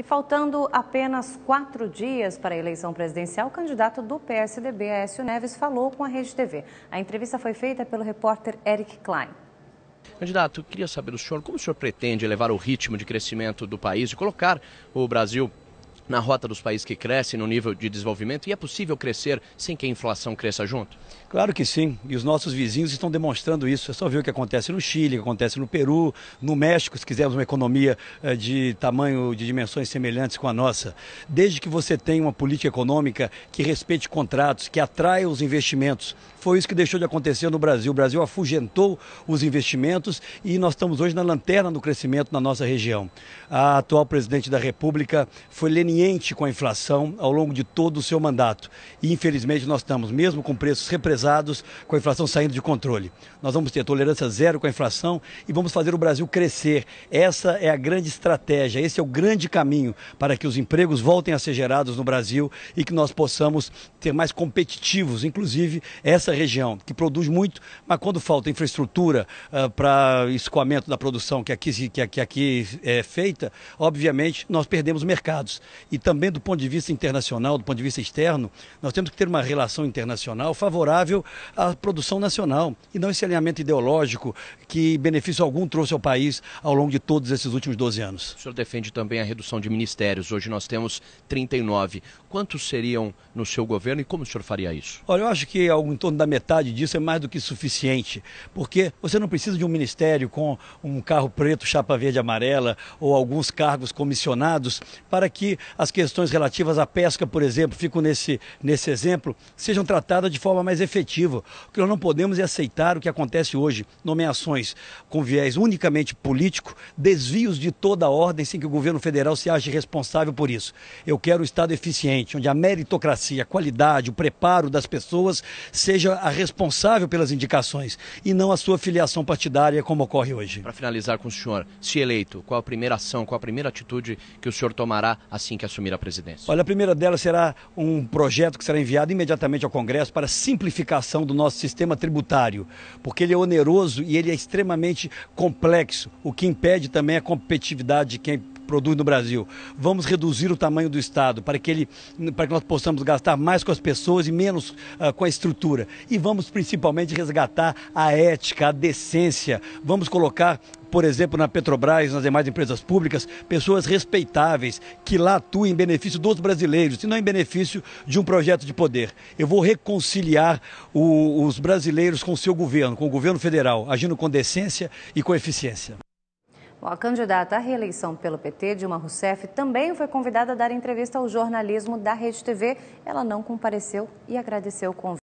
E faltando apenas quatro dias para a eleição presidencial, o candidato do PSDB, Aécio Neves, falou com a Rede TV. A entrevista foi feita pelo repórter Eric Klein. Candidato, queria saber do senhor como o senhor pretende elevar o ritmo de crescimento do país e colocar o Brasil na rota dos países que crescem no nível de desenvolvimento? E é possível crescer sem que a inflação cresça junto? Claro que sim, e os nossos vizinhos estão demonstrando isso. É só ver o que acontece no Chile, o que acontece no Peru, no México, se quisermos uma economia eh, de tamanho, de dimensões semelhantes com a nossa. Desde que você tenha uma política econômica que respeite contratos, que atraia os investimentos. Foi isso que deixou de acontecer no Brasil. O Brasil afugentou os investimentos e nós estamos hoje na lanterna do crescimento na nossa região. A atual presidente da República foi leniente leniente com a inflação ao longo de todo o seu mandato. E, infelizmente, nós estamos, mesmo com preços represados, com a inflação saindo de controle. Nós vamos ter tolerância zero com a inflação e vamos fazer o Brasil crescer. Essa é a grande estratégia, esse é o grande caminho para que os empregos voltem a ser gerados no Brasil e que nós possamos ser mais competitivos, inclusive essa região, que produz muito, mas quando falta infraestrutura uh, para escoamento da produção que aqui, que aqui é feita, obviamente nós perdemos mercados e também do ponto de vista internacional, do ponto de vista externo, nós temos que ter uma relação internacional favorável à produção nacional e não esse alinhamento ideológico que benefício algum trouxe ao país ao longo de todos esses últimos 12 anos. O senhor defende também a redução de ministérios. Hoje nós temos 39. Quantos seriam no seu governo e como o senhor faria isso? Olha, eu acho que algo em torno da metade disso é mais do que suficiente, porque você não precisa de um ministério com um carro preto, chapa verde amarela ou alguns cargos comissionados para que as questões relativas à pesca, por exemplo, fico nesse, nesse exemplo, sejam tratadas de forma mais efetiva. O que nós não podemos é aceitar o que acontece hoje, nomeações com viés unicamente político, desvios de toda a ordem, sem que o governo federal se ache responsável por isso. Eu quero um Estado eficiente, onde a meritocracia, a qualidade, o preparo das pessoas seja a responsável pelas indicações e não a sua filiação partidária, como ocorre hoje. Para finalizar com o senhor, se eleito, qual a primeira ação, qual a primeira atitude que o senhor tomará assim que assumir a presidência? Olha, a primeira delas será um projeto que será enviado imediatamente ao Congresso para simplificação do nosso sistema tributário, porque ele é oneroso e ele é extremamente complexo, o que impede também a competitividade de quem produz no Brasil. Vamos reduzir o tamanho do Estado para que, ele, para que nós possamos gastar mais com as pessoas e menos uh, com a estrutura. E vamos principalmente resgatar a ética, a decência. Vamos colocar por exemplo, na Petrobras, nas demais empresas públicas, pessoas respeitáveis que lá atuem em benefício dos brasileiros e não em benefício de um projeto de poder. Eu vou reconciliar o, os brasileiros com o seu governo, com o governo federal, agindo com decência e com eficiência. a candidata à reeleição pelo PT, Dilma Rousseff, também foi convidada a dar entrevista ao jornalismo da Rede TV. Ela não compareceu e agradeceu o convite.